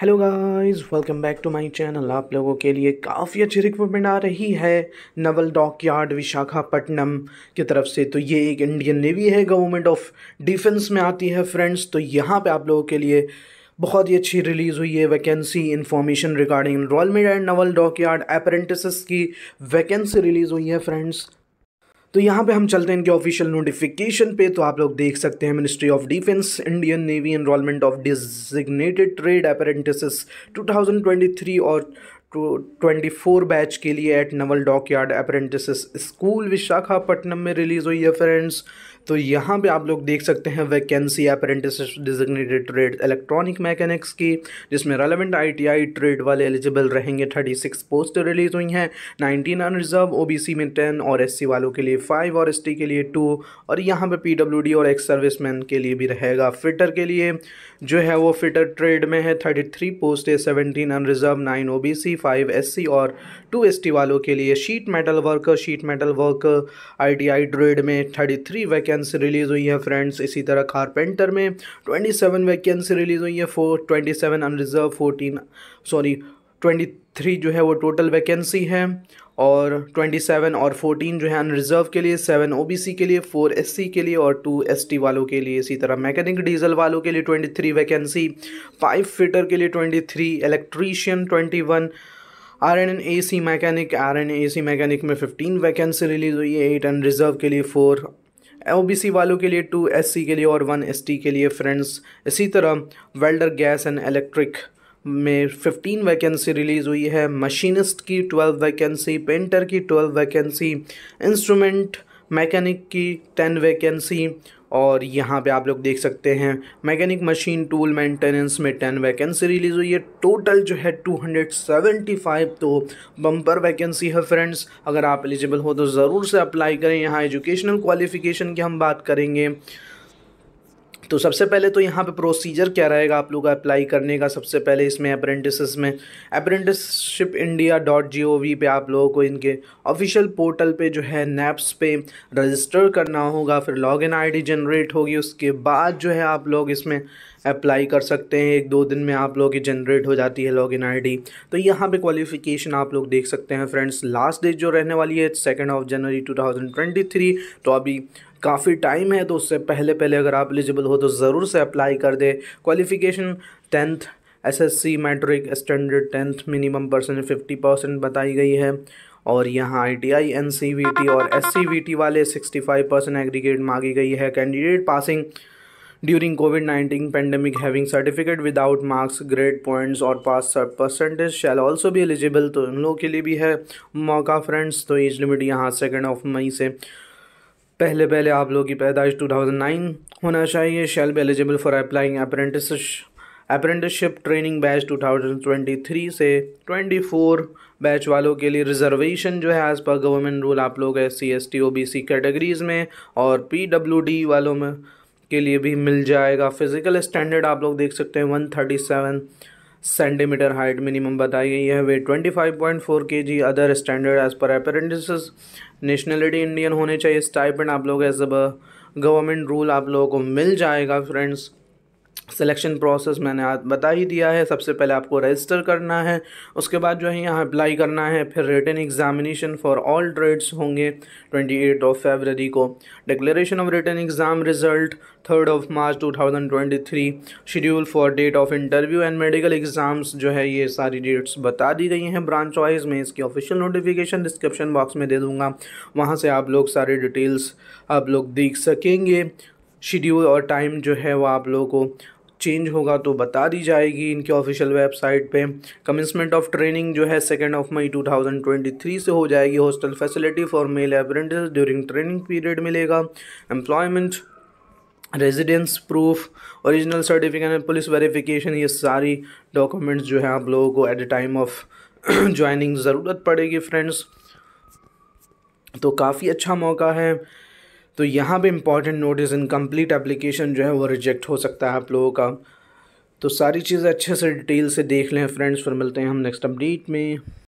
hello guys welcome back to my channel आप लोगों के लिए काफ़ी अच्छी रिक्वायरमेंट आ रही है नवल डॉक यार्ड विशाखापट्टनम की तरफ से तो ये एक इंडियन नेवी है गवर्नमेंट ऑफ डिफेंस में आती है फ्रेंड्स तो यहाँ पे आप लोगों के लिए बहुत ही अच्छी रिलीज़ हुई है vacancy information regarding enrolment and naval dockyard की वैकेंसी रिलीज़ हुई है फ्रेंड्स तो यहाँ पे हम चलते हैं इनके ऑफिशियल नोटिफिकेशन पे तो आप लोग देख सकते हैं ministry of defence Indian navy enrolment of designated trade apprentice 2023 और ट्वेंटी फोर बैच के लिए at naval dockyard apprentice school Visakhapatnam में रिलीज़ हुई है फ्रेंड्स तो यहाँ पे आप लोग देख सकते हैं vacancy apprentice designated trade electronic mechanics की जिसमें रेलेवेंट आईटीआई ट्रेड वाले एलिजिबल रहेंगे थर्टी सिक्स पोस्ट रिलीज हुई हैं नाइनटीन अनरिजर्व सी में टेन और सी वालों के लिए फाइव और टी के लिए टू और यहाँ डब्ल्यू डी और एक्स मैन के लिए भी रहेगा फिटर के लिए जो है वो फिटर ट्रेड में है थर्टी थ्री पोस्ट है seventeen unreserved nine O B C five C और टू टी वालों के लिए sheet metal work sheet metal T ITI trade में थर्टी थ्री वैकेंसी रिलीज़ हुई है फ्रेंड्स इसी तरह कारपेंटर में ट्वेंटी सेवन वैकेंसी रिलीज़ हुई है four twenty seven unreserved fourteen sorry twenty three जो है वो टोटल वैकेंसी है और 27 और 14 जो है अनरिजर्व के लिए 7 ओबीसी के लिए 4 एससी के लिए और 2 एसटी वालों के लिए इसी तरह मैकेनिक डीजल वालों के लिए 23 वैकेंसी पाइप फिटर के लिए 23 electrician 21 R N A C mechanic R N A C mechanic में फिफ्टीन वैकेंसी रिलीज़ हुई है एट एंड रिजर्व के लिए फोर सी वालों के लिए टू सी के लिए और वन टी के लिए फ्रेंड्स इसी तरह वेल्डर गैस एंड इलेक्ट्रिक में फिफ्टीन वैकेंसी रिलीज़ हुई है मशीनिस्ट की ट्वेल्व वैकेंसी पेंटर की ट्वेल्व वैकेंसी इंस्ट्रूमेंट मैकेनिक की टेन वैकेंसी और यहाँ पे आप लोग देख सकते हैं मैकेनिक मशीन टूल मेंटेनेंस में टेन वैकेंसी रिलीज़ हुई है टोटल जो है टू हंड्रेड सेवेंटी फाइव तो बम्पर वैकेंसी है फ्रेंड्स अगर आप एलिजिबल हो तो ज़रूर से अप्लाई करें यहाँ एजुकेशनल क्वालिफिकेशन की हम बात करेंगे तो सबसे पहले तो यहाँ पे प्रोसीजर क्या रहेगा आप लोग अप्लाई करने का सबसे पहले इसमें अप्रेंटिस में apprenticeship India dot G O V पर आप लोगों को इनके ऑफिशियल पोर्टल पे जो है नैप्स पे रजिस्टर करना होगा फिर लॉगिन आईडी जनरेट होगी उसके बाद जो है आप लोग इसमें अप्लाई कर सकते हैं एक दो दिन में आप लोग की जनरेट हो जाती है लॉगिन आईडी तो यहाँ पे क्वालिफिकेशन आप लोग देख सकते हैं फ्रेंड्स लास्ट डेट जो रहने वाली है सेकेंड ऑफ जनवरी टू तो अभी काफ़ी टाइम है तो उससे पहले पहले अगर आप एलिजिबल हो तो ज़रूर से अप्लाई कर दें qualification tenth SSC matric standard tenth minimum percent fifty percent बताई गई है और यहाँ I T I N C V T और एस सी वी टी वाले सिक्सटी फाइव परसेंट एग्रीगेट मांगी गई है candidate passing during COVID nineteen pandemic having certificate without marks grade points और पास परसेंटेज शैल ऑल्सो भी eligible तो उन लोगों के लिए भी है मौका फ्रेंड्स तो एज लिमिट यहाँ सेकेंड ऑफ मई से पहले पहले आप लोगों की पैदाइश टू थाउजेंड नाइन होना चाहिए शैल भी eligible for applying apprentice apprenticeship training batch 2023 से 24 बैच वालों के लिए रिजर्वेशन जो है एज़ पर गवर्नमेंट रूल आप लोग S C S T O B C categories में और पी डब्ल्यू डी वालों में के लिए भी मिल जाएगा फिज़िकल स्टैंडर्ड आप लोग देख सकते हैं one thirty seven centimetre height minimum बताई गई है weight twenty five point four K G other standard as per अपेरेंटिस nationality Indian होने चाहिए स्टाइपेंड आप लोग एज अ गवर्नमेंट रूल आप लोगों को मिल जाएगा फ्रेंड्स सिलेक्शन प्रोसेस मैंने आज बता ही दिया है सबसे पहले आपको रजिस्टर करना है उसके बाद जो है यहाँ अप्लाई करना है फिर return examination for all trades होंगे ट्वेंटी एट ऑफ फेबररी को declaration of return exam result third of March two thousand twenty three schedule for date of interview and medical exams जो है ये सारी डेट्स बता दी गई हैं ब्रांच वाइज मैं इसकी ऑफिशियल नोटिफिकेशन डिस्क्रिप्शन बॉक्स में दे दूँगा वहाँ से आप लोग सारी डिटेल्स आप लोग देख सकेंगे शेड्यूल और टाइम जो है वह आप लोगों को चेंज होगा तो बता दी जाएगी इनके ऑफिशियल वेबसाइट पे कमेंसमेंट ऑफ ट्रेनिंग जो है सेकेंड ऑफ मई 2023 से हो जाएगी hostel facility for male apprentice during training period मिलेगा employment residence proof original certificate police verification ये सारी डॉक्यूमेंट्स जो है आप लोगों को at the time of joining ज़रूरत पड़ेगी फ्रेंड्स तो काफ़ी अच्छा मौका है तो यहाँ पे इम्पॉर्टेंट नोटिस इनकम्प्लीट एप्लीकेशन जो है वो रिजेक्ट हो सकता है आप लोगों का तो सारी चीज़ें अच्छे से डिटेल से देख लें फ्रेंड्स फिर मिलते हैं हम नेक्स्ट अपडेट में